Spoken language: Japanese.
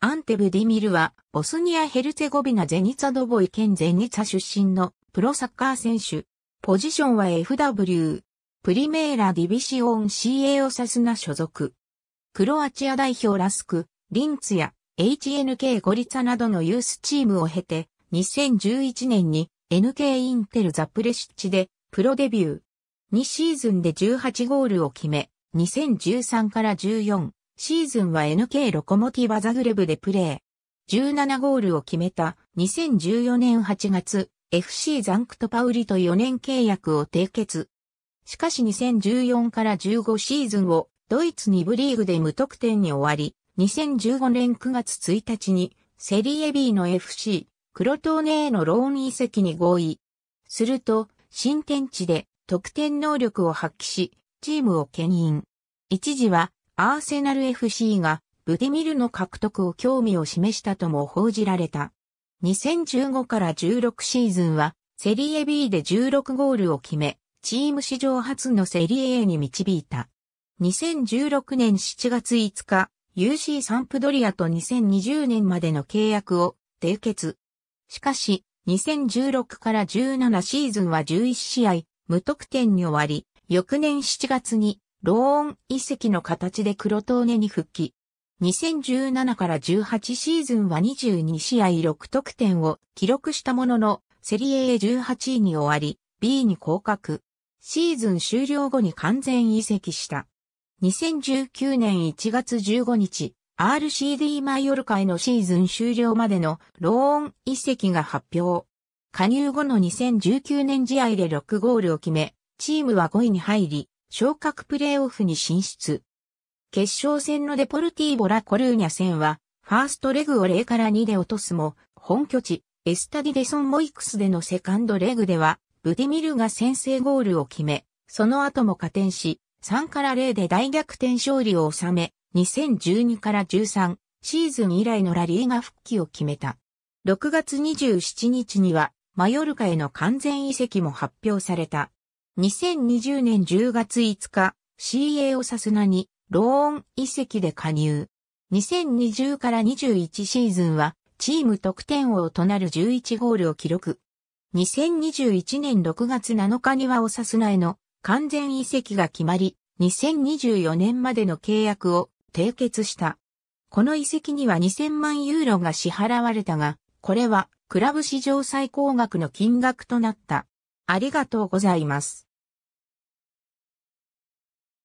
アンテブ・ディミルは、ボスニア・ヘルツェゴビナ・ゼニツァ・ドボイ県ゼニツァ出身のプロサッカー選手。ポジションは FW。プリメーラ・ディビシオン CA オサスナ所属。クロアチア代表ラスク、リンツや HNK ゴリツァなどのユースチームを経て、2011年に NK インテル・ザプレシッチでプロデビュー。2シーズンで18ゴールを決め、2013から14、シーズンは NK ロコモティバザグレブでプレー。17ゴールを決めた2014年8月、FC ザンクトパウリと4年契約を締結。しかし2014から15シーズンをドイツ2部リーグで無得点に終わり、2015年9月1日にセリエ B の FC、クロトーネへのローン移籍に合意。すると、新天地で得点能力を発揮し、チームを牽引。一時はアーセナル FC がブディミルの獲得を興味を示したとも報じられた。2015から16シーズンはセリエ B で16ゴールを決め、チーム史上初のセリエ A に導いた。2016年7月5日、UC サンプドリアと2020年までの契約を締結。しかし、2016から17シーズンは11試合、無得点に終わり、翌年7月にローン遺跡の形で黒トーネに復帰。2017から18シーズンは22試合6得点を記録したものの、セリエ A18 位に終わり、B に降格。シーズン終了後に完全移籍した。2019年1月15日、RCD マイオルカへのシーズン終了までのローン移籍が発表。加入後の2019年試合で6ゴールを決め、チームは5位に入り、昇格プレーオフに進出。決勝戦のデポルティーボラコルーニャ戦は、ファーストレグを0から2で落とすも、本拠地、エスタディデソンモイクスでのセカンドレグでは、ブディミルが先制ゴールを決め、その後も加点し、3から0で大逆転勝利を収め、2012から13シーズン以来のラリーが復帰を決めた。6月27日には、マヨルカへの完全移籍も発表された。2020年10月5日、CA をさすなに、ローン遺跡で加入。2020から21シーズンは、チーム得点王となる11ゴールを記録。2021年6月7日にはオサスナへの完全遺跡が決まり、2024年までの契約を締結した。この遺跡には2000万ユーロが支払われたが、これはクラブ史上最高額の金額となった。ありがとうございます。